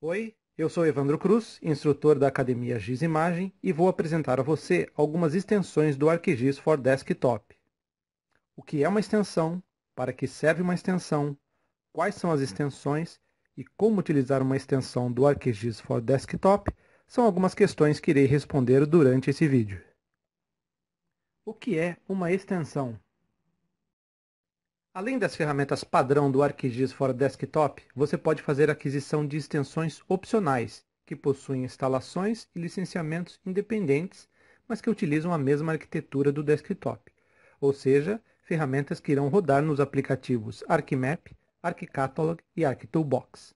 Oi, eu sou Evandro Cruz, instrutor da Academia GIS Imagem, e vou apresentar a você algumas extensões do ArcGIS for Desktop. O que é uma extensão? Para que serve uma extensão? Quais são as extensões? E como utilizar uma extensão do ArcGIS for Desktop? São algumas questões que irei responder durante esse vídeo. O que é uma extensão? Além das ferramentas padrão do ArcGIS for Desktop, você pode fazer aquisição de extensões opcionais, que possuem instalações e licenciamentos independentes, mas que utilizam a mesma arquitetura do desktop, ou seja, ferramentas que irão rodar nos aplicativos ArcMap, ArcCatalog e ArcToolbox.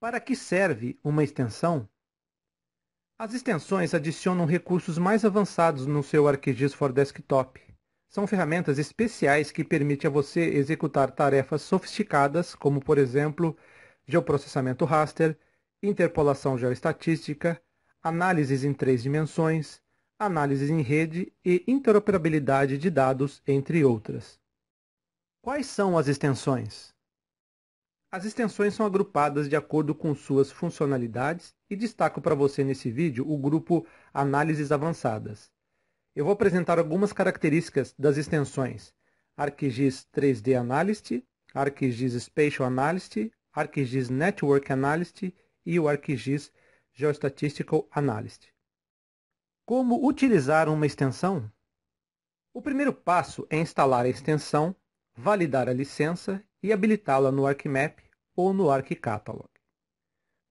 Para que serve uma extensão? As extensões adicionam recursos mais avançados no seu ArcGIS for Desktop, são ferramentas especiais que permitem a você executar tarefas sofisticadas, como, por exemplo, geoprocessamento raster, interpolação geoestatística, análises em três dimensões, análises em rede e interoperabilidade de dados, entre outras. Quais são as extensões? As extensões são agrupadas de acordo com suas funcionalidades e destaco para você nesse vídeo o grupo Análises Avançadas. Eu vou apresentar algumas características das extensões ArcGIS 3D Analyst, ArcGIS Spatial Analyst, ArcGIS Network Analyst e o ArcGIS Geostatistical Analyst. Como utilizar uma extensão? O primeiro passo é instalar a extensão, validar a licença e habilitá-la no ArcMap ou no ArcCatalog.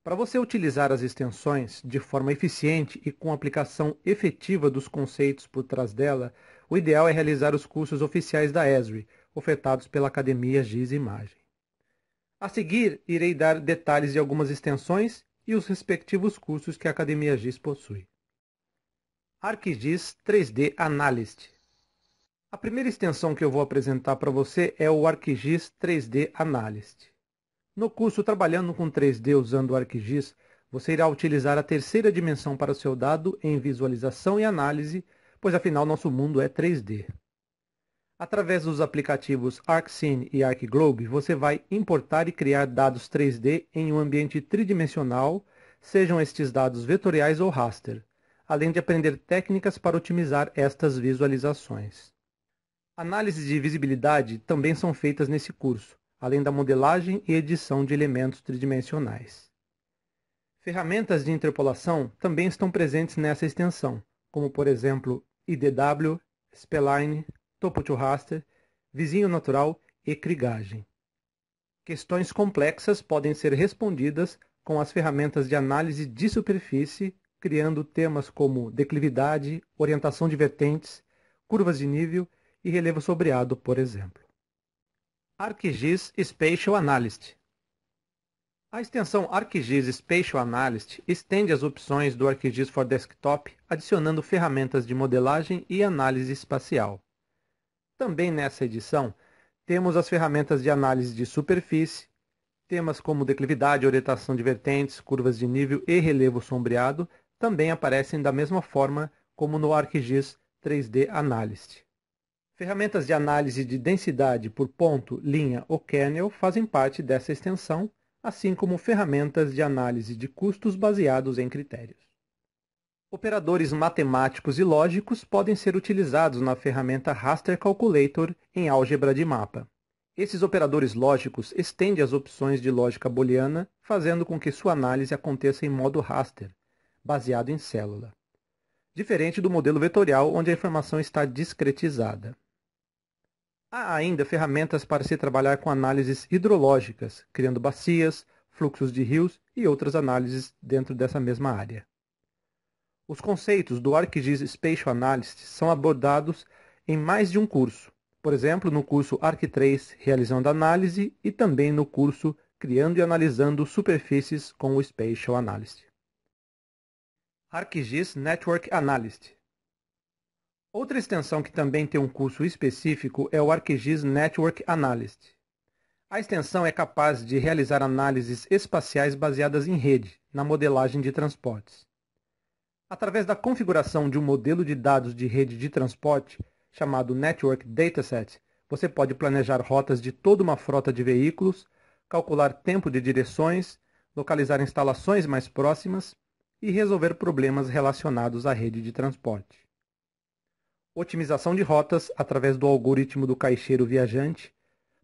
Para você utilizar as extensões de forma eficiente e com aplicação efetiva dos conceitos por trás dela, o ideal é realizar os cursos oficiais da ESRI, ofertados pela Academia Giz Imagem. A seguir, irei dar detalhes de algumas extensões e os respectivos cursos que a Academia GIS possui. ArcGIS 3D Analyst A primeira extensão que eu vou apresentar para você é o ArcGIS 3D Analyst. No curso Trabalhando com 3D usando o ArcGIS, você irá utilizar a terceira dimensão para o seu dado em visualização e análise, pois afinal nosso mundo é 3D. Através dos aplicativos ArcScene e ArcGlobe, você vai importar e criar dados 3D em um ambiente tridimensional, sejam estes dados vetoriais ou raster, além de aprender técnicas para otimizar estas visualizações. Análises de visibilidade também são feitas nesse curso, além da modelagem e edição de elementos tridimensionais. Ferramentas de interpolação também estão presentes nessa extensão, como por exemplo IDW, Spline, Topo to Raster, Vizinho Natural e Crigagem. Questões complexas podem ser respondidas com as ferramentas de análise de superfície, criando temas como declividade, orientação de vertentes, curvas de nível e relevo sobreado, por exemplo. ArcGIS Spatial Analyst. A extensão ArcGIS Spatial Analyst estende as opções do ArcGIS for Desktop, adicionando ferramentas de modelagem e análise espacial. Também nessa edição, temos as ferramentas de análise de superfície, temas como declividade, orientação de vertentes, curvas de nível e relevo sombreado também aparecem da mesma forma como no ArcGIS 3D Analyst. Ferramentas de análise de densidade por ponto, linha ou kernel fazem parte dessa extensão, assim como ferramentas de análise de custos baseados em critérios. Operadores matemáticos e lógicos podem ser utilizados na ferramenta Raster Calculator em álgebra de mapa. Esses operadores lógicos estendem as opções de lógica booleana, fazendo com que sua análise aconteça em modo raster, baseado em célula. Diferente do modelo vetorial, onde a informação está discretizada. Há ainda ferramentas para se trabalhar com análises hidrológicas, criando bacias, fluxos de rios e outras análises dentro dessa mesma área. Os conceitos do ArcGIS Spatial Analysis são abordados em mais de um curso, por exemplo, no curso ARC3 Realizando Análise e também no curso Criando e Analisando Superfícies com o Spatial Analysis. ArcGIS Network Analysis Outra extensão que também tem um curso específico é o ArcGIS Network Analyst. A extensão é capaz de realizar análises espaciais baseadas em rede, na modelagem de transportes. Através da configuração de um modelo de dados de rede de transporte, chamado Network Dataset, você pode planejar rotas de toda uma frota de veículos, calcular tempo de direções, localizar instalações mais próximas e resolver problemas relacionados à rede de transporte otimização de rotas através do algoritmo do caixeiro viajante,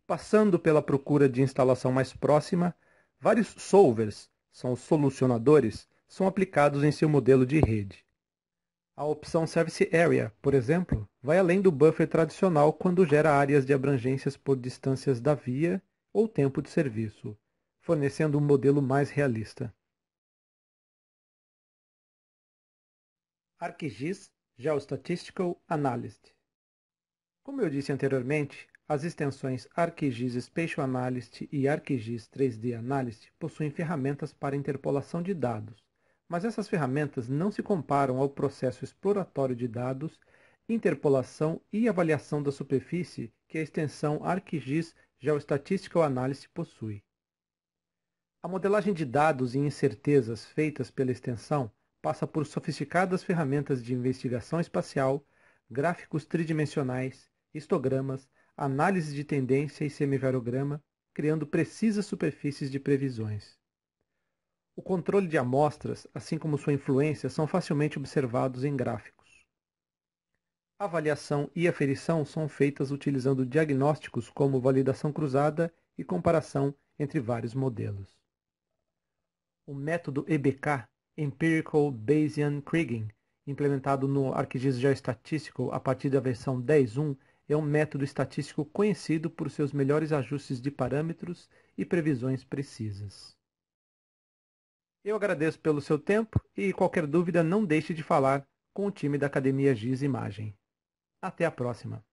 passando pela procura de instalação mais próxima, vários solvers, são os solucionadores, são aplicados em seu modelo de rede. A opção Service Area, por exemplo, vai além do buffer tradicional quando gera áreas de abrangências por distâncias da via ou tempo de serviço, fornecendo um modelo mais realista. ArcGIS Geostatistical Analyst. Como eu disse anteriormente, as extensões ArcGIS Spatial Analyst e ArcGIS 3D Analyst possuem ferramentas para interpolação de dados, mas essas ferramentas não se comparam ao processo exploratório de dados, interpolação e avaliação da superfície que a extensão ArcGIS Geostatistical Analyst possui. A modelagem de dados e incertezas feitas pela extensão passa por sofisticadas ferramentas de investigação espacial, gráficos tridimensionais, histogramas, análise de tendência e semivariograma, criando precisas superfícies de previsões. O controle de amostras, assim como sua influência, são facilmente observados em gráficos. A avaliação e aferição são feitas utilizando diagnósticos como validação cruzada e comparação entre vários modelos. O método EBK Empirical Bayesian Kriging, implementado no ArcGIS Geoestatístico a partir da versão 10.1, é um método estatístico conhecido por seus melhores ajustes de parâmetros e previsões precisas. Eu agradeço pelo seu tempo e qualquer dúvida não deixe de falar com o time da Academia GIS Imagem. Até a próxima!